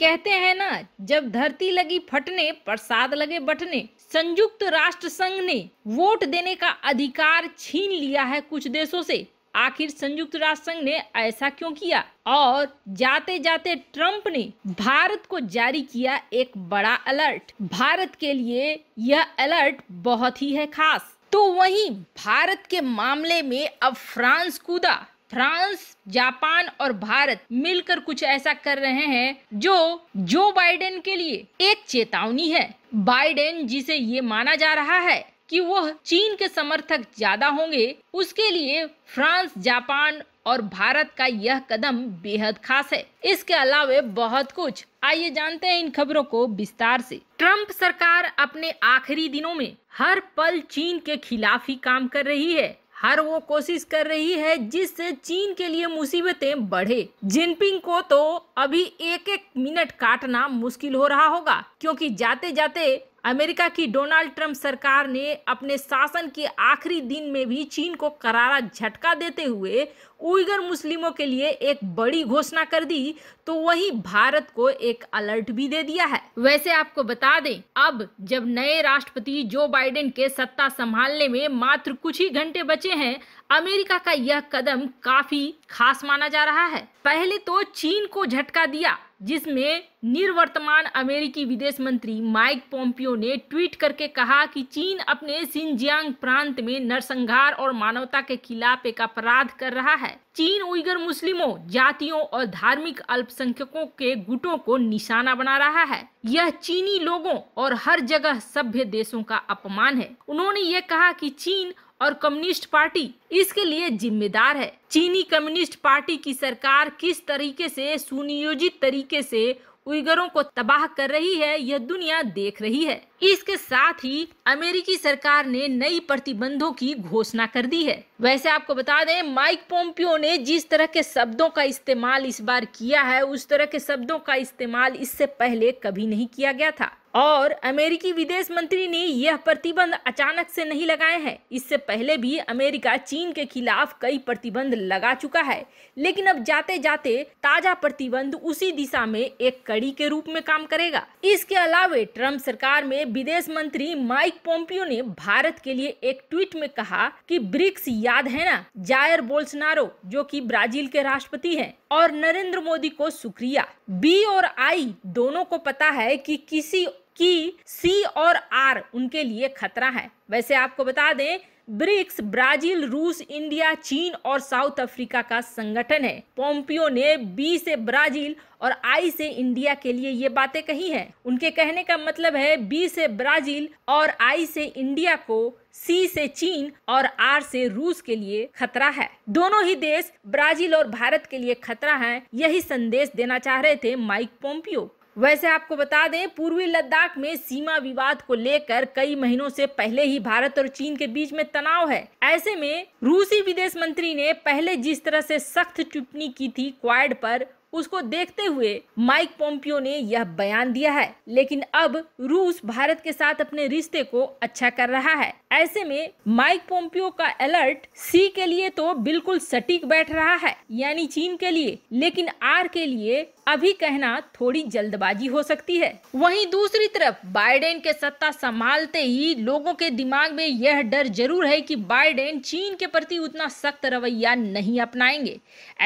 कहते हैं ना जब धरती लगी फटने प्रसाद लगे बटने संयुक्त राष्ट्र संघ ने वोट देने का अधिकार छीन लिया है कुछ देशों से आखिर संयुक्त राष्ट्र संघ ने ऐसा क्यों किया और जाते जाते ट्रंप ने भारत को जारी किया एक बड़ा अलर्ट भारत के लिए यह अलर्ट बहुत ही है खास तो वहीं भारत के मामले में अब फ्रांस कूदा फ्रांस जापान और भारत मिलकर कुछ ऐसा कर रहे हैं जो जो बाइडेन के लिए एक चेतावनी है बाइडेन जिसे ये माना जा रहा है कि वह चीन के समर्थक ज्यादा होंगे उसके लिए फ्रांस जापान और भारत का यह कदम बेहद खास है इसके अलावा बहुत कुछ आइए जानते हैं इन खबरों को विस्तार से ट्रंप सरकार अपने आखिरी दिनों में हर पल चीन के खिलाफ ही काम कर रही है हर वो कोशिश कर रही है जिससे चीन के लिए मुसीबतें बढ़े जिनपिंग को तो अभी एक एक मिनट काटना मुश्किल हो रहा होगा क्योंकि जाते जाते अमेरिका की डोनाल्ड ट्रंप सरकार ने अपने शासन के आखिरी दिन में भी चीन को करारा झटका देते हुए उइगर मुस्लिमों के लिए एक बड़ी घोषणा कर दी तो वही भारत को एक अलर्ट भी दे दिया है वैसे आपको बता दें अब जब नए राष्ट्रपति जो बाइडेन के सत्ता संभालने में मात्र कुछ ही घंटे बचे हैं अमेरिका का यह कदम काफी खास माना जा रहा है पहले तो चीन को झटका दिया जिसमें निर्वर्तमान अमेरिकी विदेश मंत्री माइक पोम्पियो ने ट्वीट करके कहा कि चीन अपने सिंजियांग प्रांत में नरसंहार और मानवता के खिलाफ एक अपराध कर रहा है है चीन उइगर मुस्लिमों जातियों और धार्मिक अल्पसंख्यकों के गुटों को निशाना बना रहा है यह चीनी लोगों और हर जगह सभ्य देशों का अपमान है उन्होंने ये कहा कि चीन और कम्युनिस्ट पार्टी इसके लिए जिम्मेदार है चीनी कम्युनिस्ट पार्टी की सरकार किस तरीके से सुनियोजित तरीके से उइगरों को तबाह कर रही है यह दुनिया देख रही है इसके साथ ही अमेरिकी सरकार ने नई प्रतिबंधों की घोषणा कर दी है वैसे आपको बता दें माइक पोम्पियो ने जिस तरह के शब्दों का इस्तेमाल इस बार किया है उस तरह के शब्दों का इस्तेमाल इससे पहले कभी नहीं किया गया था और अमेरिकी विदेश मंत्री ने यह प्रतिबंध अचानक से नहीं लगाए हैं इससे पहले भी अमेरिका चीन के खिलाफ कई प्रतिबंध लगा चुका है लेकिन अब जाते जाते ताजा प्रतिबंध उसी दिशा में एक कड़ी के रूप में काम करेगा इसके अलावे ट्रम्प सरकार में विदेश मंत्री माइक पोम्पियो ने भारत के लिए एक ट्वीट में कहा कि ब्रिक्स याद है ना जायर बोल्सनारो जो कि ब्राजील के राष्ट्रपति हैं और नरेंद्र मोदी को शुक्रिया बी और आई दोनों को पता है कि किसी की सी और आर उनके लिए खतरा है वैसे आपको बता दें ब्रिक्स ब्राजील रूस इंडिया चीन और साउथ अफ्रीका का संगठन है पोम्पियो ने बी से ब्राजील और आई से इंडिया के लिए ये बातें कही हैं उनके कहने का मतलब है बी से ब्राजील और आई से इंडिया को सी से चीन और आर से रूस के लिए खतरा है दोनों ही देश ब्राजील और भारत के लिए खतरा है यही संदेश देना चाह रहे थे माइक पोम्पियो वैसे आपको बता दें पूर्वी लद्दाख में सीमा विवाद को लेकर कई महीनों से पहले ही भारत और चीन के बीच में तनाव है ऐसे में रूसी विदेश मंत्री ने पहले जिस तरह से सख्त टिप्पणी की थी क्वाड पर उसको देखते हुए माइक पोम्पियो ने यह बयान दिया है लेकिन अब रूस भारत के साथ अपने रिश्ते को अच्छा कर रहा है ऐसे में माइक पोम्पियो का अलर्ट सी के लिए तो बिल्कुल सटीक बैठ रहा है यानी चीन के लिए लेकिन आर के लिए अभी कहना थोड़ी जल्दबाजी हो सकती है वहीं दूसरी तरफ बाइडेन के सत्ता संभालते ही लोगों के दिमाग में यह डर जरूर है कि बाइडेन चीन के प्रति उतना सख्त रवैया नहीं अपनाएंगे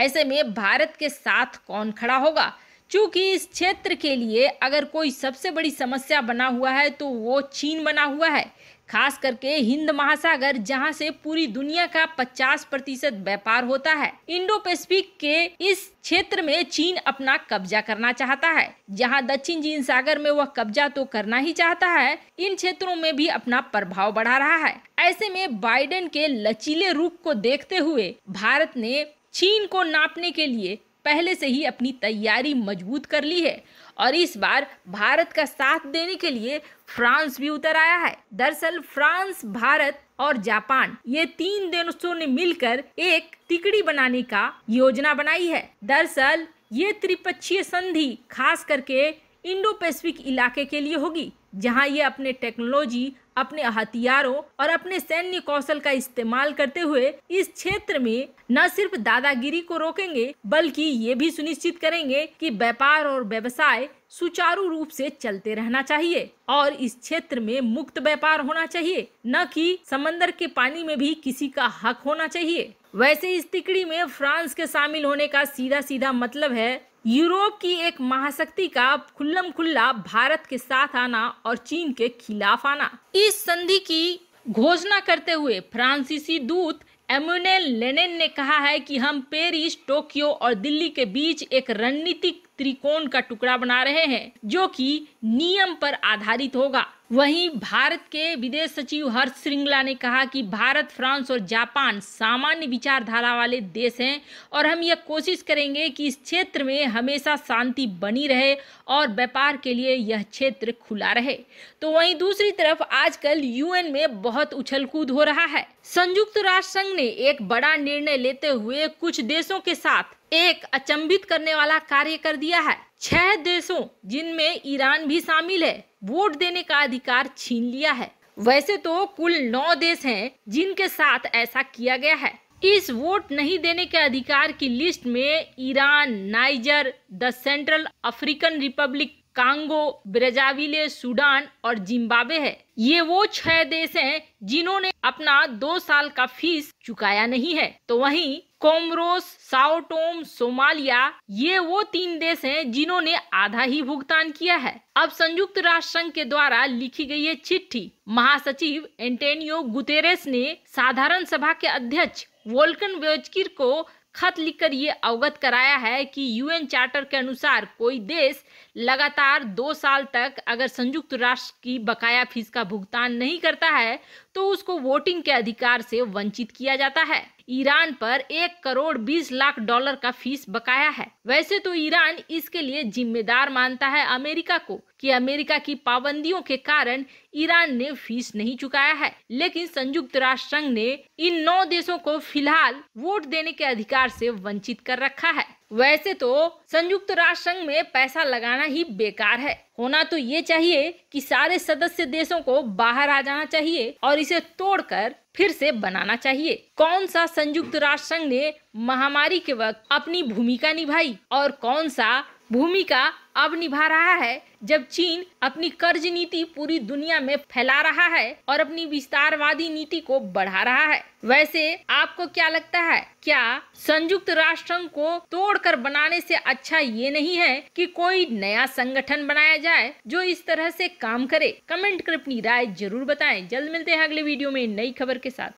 ऐसे में भारत के साथ कौन खड़ा होगा चूंकि इस क्षेत्र के लिए अगर कोई सबसे बड़ी समस्या बना हुआ है तो वो चीन बना हुआ है खास करके हिंद महासागर जहां से पूरी दुनिया का 50 प्रतिशत व्यापार होता है इंडो पैसिफिक के इस क्षेत्र में चीन अपना कब्जा करना चाहता है जहां दक्षिण चीन सागर में वह कब्जा तो करना ही चाहता है इन क्षेत्रों में भी अपना प्रभाव बढ़ा रहा है ऐसे में बाइडेन के लचीले रूप को देखते हुए भारत ने चीन को नापने के लिए पहले से ही अपनी तैयारी मजबूत कर ली है और इस बार भारत का साथ देने के लिए फ्रांस भी उतर आया है दरअसल फ्रांस भारत और जापान ये तीन देशों ने मिलकर एक तिकड़ी बनाने का योजना बनाई है दरअसल ये त्रिपक्षीय संधि खास करके इंडो पैसिफिक इलाके के लिए होगी जहां ये अपने टेक्नोलॉजी अपने हथियारों और अपने सैन्य कौशल का इस्तेमाल करते हुए इस क्षेत्र में न सिर्फ दादागिरी को रोकेंगे बल्कि ये भी सुनिश्चित करेंगे कि व्यापार और व्यवसाय सुचारू रूप से चलते रहना चाहिए और इस क्षेत्र में मुक्त व्यापार होना चाहिए न कि समंदर के पानी में भी किसी का हक होना चाहिए वैसे इस तिकड़ी में फ्रांस के शामिल होने का सीधा सीधा मतलब है यूरोप की एक महाशक्ति का खुल्लम खुल्ला भारत के साथ आना और चीन के खिलाफ आना इस संधि की घोषणा करते हुए फ्रांसीसी दूत एम्यूनेल लेनेन ने कहा है कि हम पेरिस टोक्यो और दिल्ली के बीच एक रणनीतिक त्रिकोण का टुकड़ा बना रहे हैं जो कि नियम पर आधारित होगा वहीं भारत के विदेश सचिव हर्ष श्रृंगला ने कहा कि भारत फ्रांस और जापान सामान्य विचारधारा वाले देश हैं और हम यह कोशिश करेंगे कि इस क्षेत्र में हमेशा शांति बनी रहे और व्यापार के लिए यह क्षेत्र खुला रहे तो वहीं दूसरी तरफ आजकल यूएन में बहुत उछल कूद हो रहा है संयुक्त राष्ट्र संघ ने एक बड़ा निर्णय लेते हुए कुछ देशों के साथ एक अचंभित करने वाला कार्य कर दिया है छह देशों जिनमें ईरान भी शामिल है वोट देने का अधिकार छीन लिया है वैसे तो कुल नौ देश हैं जिनके साथ ऐसा किया गया है इस वोट नहीं देने के अधिकार की लिस्ट में Iran Niger the Central African Republic Congo Brazzaville Sudan और जिम्बाब्वे है ये वो छह देश हैं जिन्होंने अपना दो साल का फीस चुकाया नहीं है तो वहीं कोमरोस साउटोम सोमालिया ये वो तीन देश हैं जिन्होंने आधा ही भुगतान किया है अब संयुक्त राष्ट्र संघ के द्वारा लिखी गई ये चिट्ठी महासचिव एंटेनियो गुतेरेस ने साधारण सभा के अध्यक्ष वोल्कन वेजकिर को खत लिखकर ये अवगत कराया है कि यूएन चार्टर के अनुसार कोई देश लगातार दो साल तक अगर संयुक्त राष्ट्र की बकाया फीस का भुगतान नहीं करता है तो उसको वोटिंग के अधिकार से वंचित किया जाता है ईरान पर एक करोड़ बीस लाख डॉलर का फीस बकाया है वैसे तो ईरान इसके लिए जिम्मेदार मानता है अमेरिका को कि अमेरिका की पाबंदियों के कारण ईरान ने फीस नहीं चुकाया है लेकिन संयुक्त राष्ट्र संघ ने इन नौ देशों को फिलहाल वोट देने के अधिकार से वंचित कर रखा है वैसे तो संयुक्त राष्ट्र संघ में पैसा लगाना ही बेकार है होना तो ये चाहिए कि सारे सदस्य देशों को बाहर आ जाना चाहिए और इसे तोड़कर फिर से बनाना चाहिए कौन सा संयुक्त राष्ट्र संघ ने महामारी के वक्त अपनी भूमिका निभाई और कौन सा भूमिका अब निभा रहा है जब चीन अपनी कर्ज नीति पूरी दुनिया में फैला रहा है और अपनी विस्तारवादी नीति को बढ़ा रहा है वैसे आपको क्या लगता है क्या संयुक्त राष्ट्र को तोड़कर बनाने से अच्छा ये नहीं है कि कोई नया संगठन बनाया जाए जो इस तरह से काम करे कमेंट कर अपनी राय जरूर बताएं जल्द मिलते हैं अगले वीडियो में नई खबर के साथ